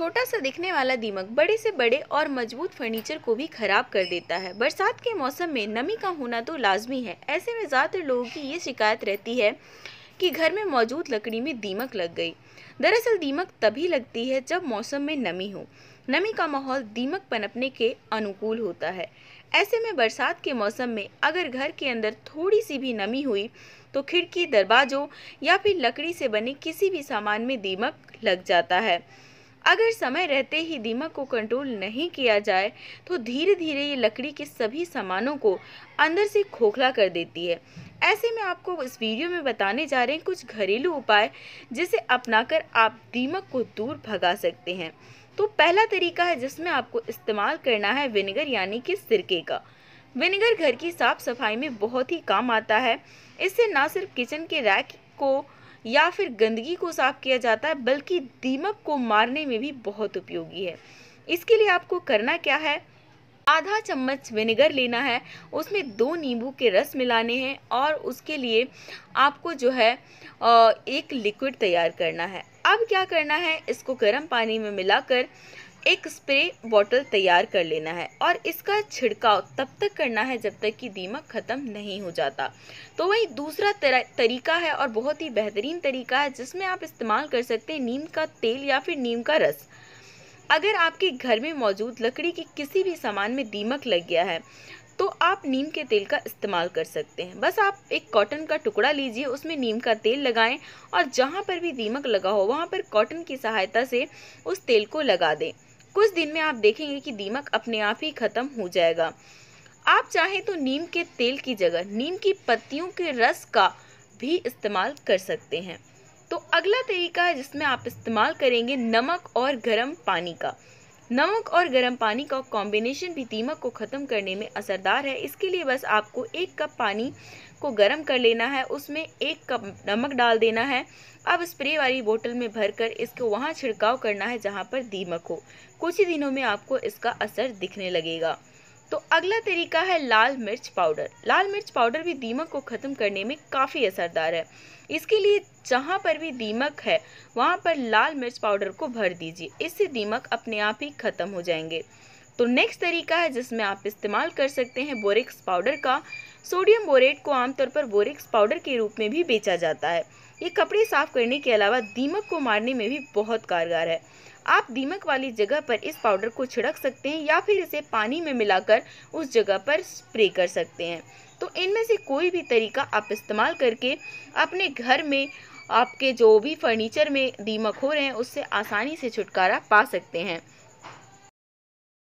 छोटा सा दिखने वाला दीमक बड़े से बड़े और मजबूत फर्नीचर को भी खराब कर देता है बरसात के मौसम में नमी का होना तो लाजमी है ऐसे में ज़्यादातर लोगों की ये शिकायत रहती है कि घर में मौजूद लकड़ी में दीमक लग गई दरअसल दीमक तभी लगती है जब मौसम में नमी हो नमी का माहौल दीमक पनपने के अनुकूल होता है ऐसे में बरसात के मौसम में अगर घर के अंदर थोड़ी सी भी नमी हुई तो खिड़की दरवाजों या फिर लकड़ी से बने किसी भी सामान में दीमक लग जाता है अगर समय रहते ही दीमक को कंट्रोल नहीं किया जाए तो धीरे धीरे ये लकड़ी के सभी सामानों को अंदर से खोखला कर देती है ऐसे में आपको इस वीडियो में बताने जा रहे हैं कुछ घरेलू उपाय जिसे अपनाकर आप दीमक को दूर भगा सकते हैं तो पहला तरीका है जिसमें आपको इस्तेमाल करना है विनेगर यानी कि सिरके का विनेगर घर की साफ सफाई में बहुत ही काम आता है इससे ना सिर्फ किचन के रैक को या फिर गंदगी को साफ किया जाता है बल्कि दीमक को मारने में भी बहुत उपयोगी है इसके लिए आपको करना क्या है आधा चम्मच विनेगर लेना है उसमें दो नींबू के रस मिलाने हैं और उसके लिए आपको जो है एक लिक्विड तैयार करना है अब क्या करना है इसको गर्म पानी में मिलाकर एक स्प्रे बॉटल तैयार कर लेना है और इसका छिड़काव तब तक करना है जब तक कि दीमक ख़त्म नहीं हो जाता तो वही दूसरा तरीका है और बहुत ही बेहतरीन तरीका है जिसमें आप इस्तेमाल कर सकते हैं नीम का तेल या फिर नीम का रस अगर आपके घर में मौजूद लकड़ी के किसी भी सामान में दीमक लग गया है तो आप नीम के तेल का इस्तेमाल कर सकते हैं बस आप एक कॉटन का टुकड़ा लीजिए उसमें नीम का तेल लगाएं और जहाँ पर भी दीमक लगा हो वहाँ पर कॉटन की सहायता से उस तेल को लगा दें कुछ दिन में आप देखेंगे कि दीमक अपने आप ही खत्म हो जाएगा आप चाहें तो नीम के तेल की जगह नीम की पत्तियों के रस का भी इस्तेमाल कर सकते हैं तो अगला तरीका है जिसमें आप इस्तेमाल करेंगे नमक और गर्म पानी का नमक और गर्म पानी का कॉम्बिनेशन भी दीमक को ख़त्म करने में असरदार है इसके लिए बस आपको एक कप पानी को गर्म कर लेना है उसमें एक कप नमक डाल देना है अब स्प्रे वाली बोतल में भरकर इसको वहाँ छिड़काव करना है जहाँ पर दीमक हो कुछ ही दिनों में आपको इसका असर दिखने लगेगा तो अगला तरीका है लाल मिर्च पाउडर लाल मिर्च पाउडर भी दीमक को ख़त्म करने में काफ़ी असरदार है इसके लिए जहाँ पर भी दीमक है वहाँ पर लाल मिर्च पाउडर को भर दीजिए इससे दीमक अपने आप ही ख़त्म हो जाएंगे तो नेक्स्ट तरीका है जिसमें आप इस्तेमाल कर सकते हैं बोरिक्स पाउडर का सोडियम बोरेट को आमतौर पर बोरिक्स पाउडर के रूप में भी बेचा जाता है ये कपड़े साफ करने के अलावा दीमक को मारने में भी बहुत कारगर है आप दीमक वाली जगह पर इस पाउडर को छिड़क सकते हैं या फिर इसे पानी में मिलाकर उस जगह पर स्प्रे कर सकते हैं तो इनमें से कोई भी तरीका आप इस्तेमाल करके अपने घर में आपके जो भी फर्नीचर में दीमक हो रहे हैं उससे आसानी से छुटकारा पा सकते हैं